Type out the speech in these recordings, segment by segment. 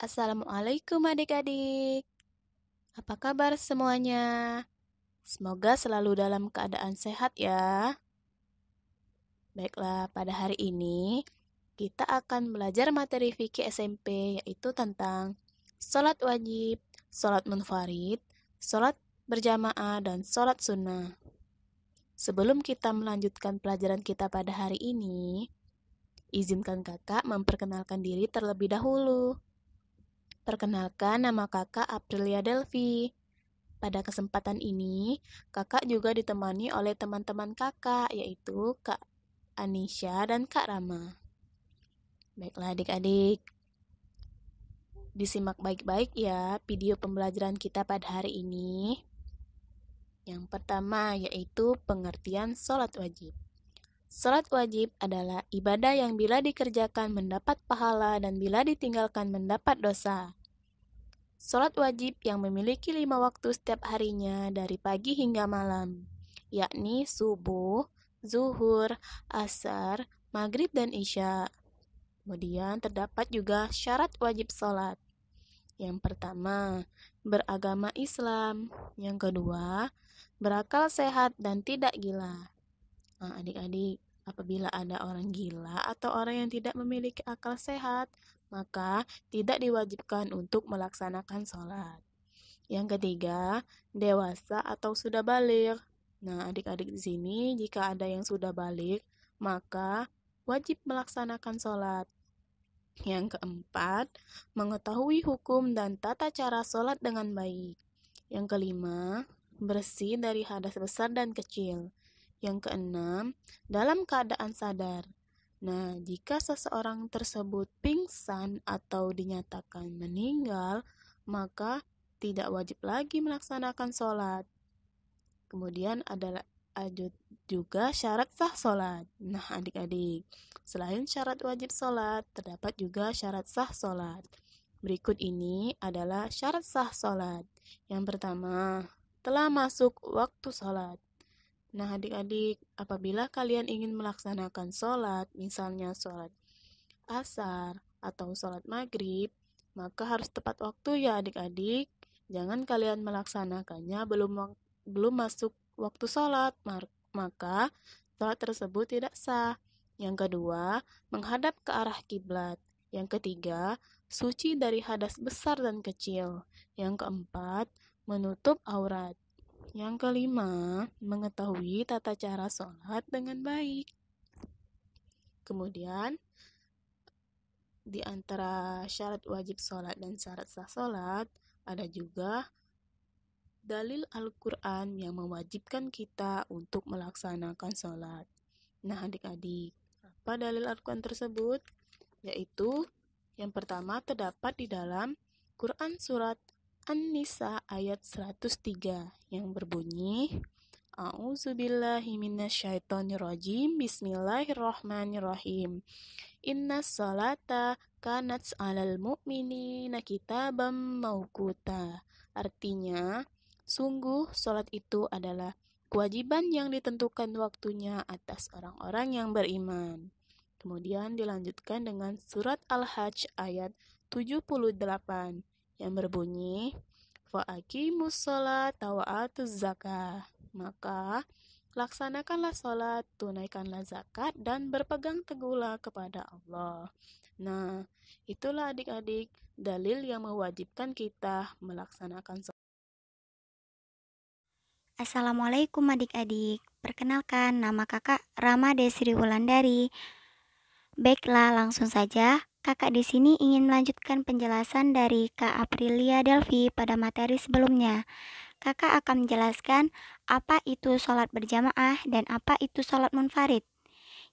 Assalamualaikum adik-adik. Apa kabar semuanya? Semoga selalu dalam keadaan sehat ya. Baiklah, pada hari ini kita akan belajar materi fikih SMP yaitu tentang sholat wajib, sholat munfarid, sholat berjamaah, dan sholat sunnah. Sebelum kita melanjutkan pelajaran kita pada hari ini, izinkan kakak memperkenalkan diri terlebih dahulu. Perkenalkan nama kakak Aprilia Delvi. Pada kesempatan ini, kakak juga ditemani oleh teman-teman kakak, yaitu Kak Anisha dan Kak Rama. Baiklah adik-adik, disimak baik-baik ya video pembelajaran kita pada hari ini. Yang pertama yaitu pengertian sholat wajib. Sholat wajib adalah ibadah yang bila dikerjakan mendapat pahala dan bila ditinggalkan mendapat dosa. Sholat wajib yang memiliki lima waktu setiap harinya dari pagi hingga malam, yakni subuh, zuhur, asar, maghrib, dan isya. Kemudian terdapat juga syarat wajib sholat. Yang pertama, beragama Islam. Yang kedua, berakal sehat dan tidak gila. Nah, adik-adik, apabila ada orang gila atau orang yang tidak memiliki akal sehat, maka tidak diwajibkan untuk melaksanakan sholat. Yang ketiga, dewasa atau sudah balik. Nah, adik-adik di sini, jika ada yang sudah balik, maka wajib melaksanakan sholat. Yang keempat, mengetahui hukum dan tata cara sholat dengan baik. Yang kelima, bersih dari hadas besar dan kecil. Yang keenam, dalam keadaan sadar. Nah, jika seseorang tersebut pingsan atau dinyatakan meninggal, maka tidak wajib lagi melaksanakan sholat. Kemudian ada juga syarat sah sholat. Nah, adik-adik, selain syarat wajib sholat, terdapat juga syarat sah sholat. Berikut ini adalah syarat sah sholat. Yang pertama, telah masuk waktu sholat. Nah, adik-adik, apabila kalian ingin melaksanakan sholat, misalnya sholat asar atau sholat maghrib, maka harus tepat waktu ya adik-adik. Jangan kalian melaksanakannya belum belum masuk waktu sholat, maka sholat tersebut tidak sah. Yang kedua, menghadap ke arah kiblat. Yang ketiga, suci dari hadas besar dan kecil. Yang keempat, menutup aurat. Yang kelima, mengetahui tata cara sholat dengan baik. Kemudian, di antara syarat wajib sholat dan syarat sah sholat, ada juga dalil Al-Quran yang mewajibkan kita untuk melaksanakan sholat. Nah, adik-adik, apa dalil Al-Quran tersebut? Yaitu, yang pertama terdapat di dalam Quran Surat An-Nisa ayat 103 yang berbunyi, A'udzubillahi minasyaitonirrajim. Bismillahirrahmanirrahim. Inna salata kanats 'alal mu'mini kitaban mauquta. Artinya, Sungguh, sholat itu adalah kewajiban yang ditentukan waktunya atas orang-orang yang beriman. Kemudian dilanjutkan dengan surat Al-Hajj ayat 78 yang berbunyi, Fa'akimus sholat tawa'atuz zakah. Maka, laksanakanlah sholat, tunaikanlah zakat, dan berpegang teguhlah kepada Allah. Nah, itulah adik-adik dalil yang mewajibkan kita melaksanakan sholat. Assalamualaikum adik-adik. Perkenalkan, nama kakak Rama Desri Wulandari. Baiklah, langsung saja. Kakak di sini ingin melanjutkan penjelasan dari Kak Aprilia Delvi pada materi sebelumnya. Kakak akan menjelaskan apa itu sholat berjamaah dan apa itu sholat munfarid.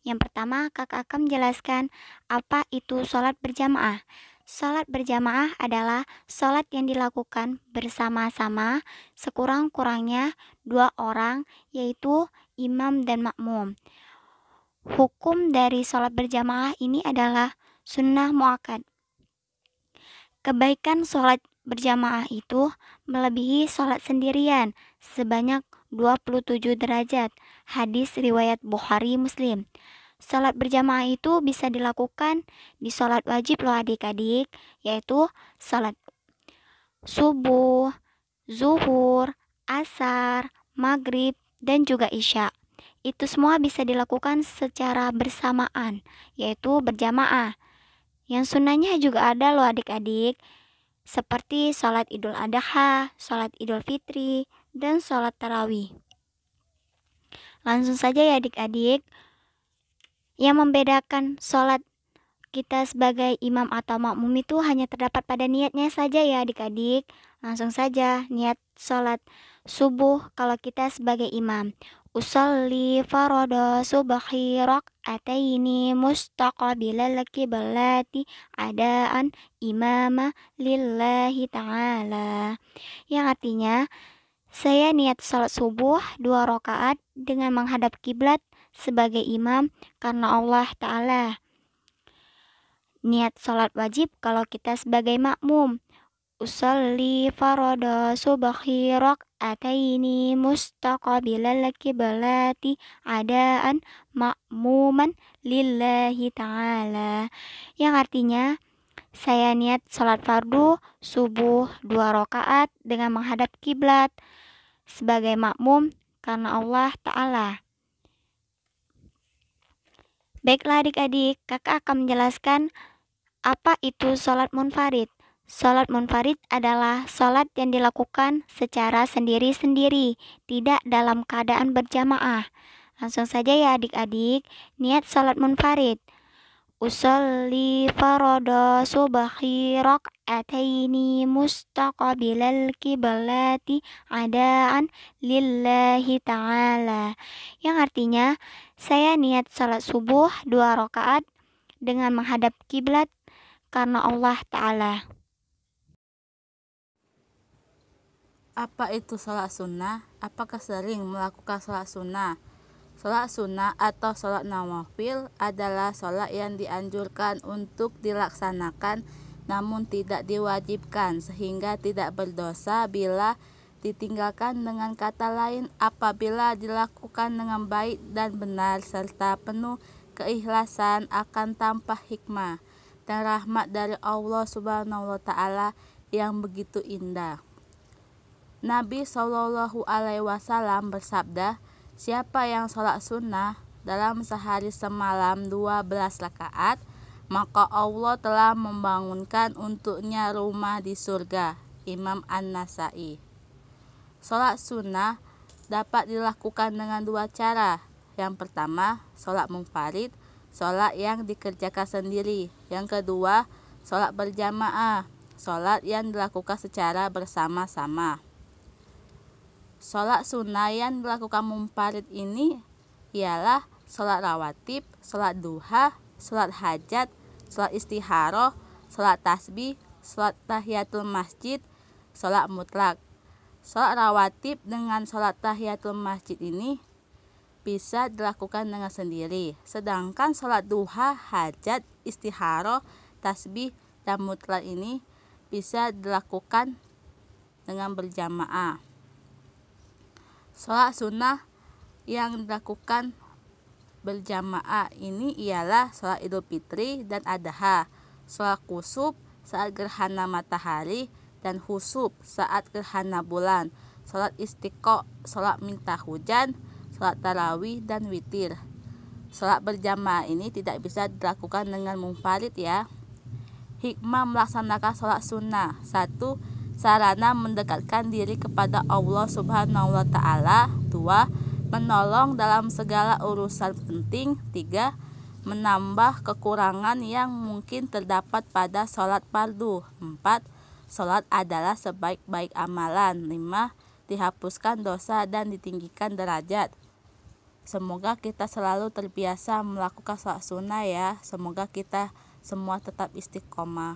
Yang pertama, kakak akan menjelaskan apa itu sholat berjamaah. Salat berjamaah adalah salat yang dilakukan bersama-sama sekurang-kurangnya dua orang yaitu imam dan makmum. Hukum dari salat berjamaah ini adalah sunnah muakad. Kebaikan salat berjamaah itu melebihi salat sendirian sebanyak 27 derajat. Hadis riwayat Bukhari Muslim. Salat berjamaah itu bisa dilakukan di salat wajib loh adik-adik, yaitu salat subuh, zuhur, asar, maghrib, dan juga isya. Itu semua bisa dilakukan secara bersamaan, yaitu berjamaah. Yang sunnahnya juga ada loh adik-adik, seperti salat idul adha, salat idul fitri, dan salat tarawih. Langsung saja ya adik-adik, yang membedakan sholat kita sebagai imam atau makmum itu hanya terdapat pada niatnya saja ya adik-adik. Langsung saja niat sholat subuh kalau kita sebagai imam. Usalli farodo subahi ataini laki adaan imama lillahi ta'ala. Yang artinya, saya niat sholat subuh dua rakaat dengan menghadap kiblat sebagai imam karena Allah Ta'ala. Niat sholat wajib kalau kita sebagai makmum. Usalli farada subahi ataini mustaqabilal kiblati adaan makmuman lillahi ta'ala. Yang artinya, saya niat sholat fardu subuh dua rokaat dengan menghadap kiblat sebagai makmum karena Allah Ta'ala. Baiklah adik-adik, kakak akan menjelaskan apa itu sholat munfarid. Sholat munfarid adalah sholat yang dilakukan secara sendiri-sendiri, tidak dalam keadaan berjamaah. Langsung saja ya adik-adik, niat sholat munfarid – usalli farada subahi rak'ataini mustaqabilal kiblati adaan lillahi ta'ala yang artinya saya niat salat subuh dua rakaat dengan menghadap kiblat karena Allah Ta'ala apa itu salat sunnah? Apakah sering melakukan salat sunnah? Sholat sunnah atau sholat nawafil adalah sholat yang dianjurkan untuk dilaksanakan namun tidak diwajibkan sehingga tidak berdosa bila ditinggalkan dengan kata lain apabila dilakukan dengan baik dan benar serta penuh keikhlasan akan tanpa hikmah dan rahmat dari Allah Subhanahu wa taala yang begitu indah. Nabi Shallallahu alaihi wasallam bersabda, Siapa yang sholat sunnah dalam sehari semalam 12 rakaat, maka Allah telah membangunkan untuknya rumah di surga. Imam An-Nasai. Sholat sunnah dapat dilakukan dengan dua cara. Yang pertama, sholat mungfarid, sholat yang dikerjakan sendiri. Yang kedua, sholat berjamaah, sholat yang dilakukan secara bersama-sama. Sholat sunnah yang dilakukan mumparit ini ialah sholat rawatib, sholat duha, sholat hajat, sholat istiharoh, sholat tasbih, sholat tahiyatul masjid, sholat mutlak. Sholat rawatib dengan sholat tahiyatul masjid ini bisa dilakukan dengan sendiri. Sedangkan sholat duha, hajat, istiharoh, tasbih, dan mutlak ini bisa dilakukan dengan berjamaah. Sholat sunnah yang dilakukan berjamaah ini ialah sholat idul fitri dan adha, sholat kusub saat gerhana matahari dan husub saat gerhana bulan, sholat istiqo, sholat minta hujan, sholat tarawih dan witir. Sholat berjamaah ini tidak bisa dilakukan dengan mumfarid ya. Hikmah melaksanakan sholat sunnah. satu sarana mendekatkan diri kepada Allah Subhanahu wa taala. 2. Menolong dalam segala urusan penting. tiga Menambah kekurangan yang mungkin terdapat pada sholat fardu. empat Sholat adalah sebaik-baik amalan. lima Dihapuskan dosa dan ditinggikan derajat. Semoga kita selalu terbiasa melakukan salat sunnah ya. Semoga kita semua tetap istiqomah.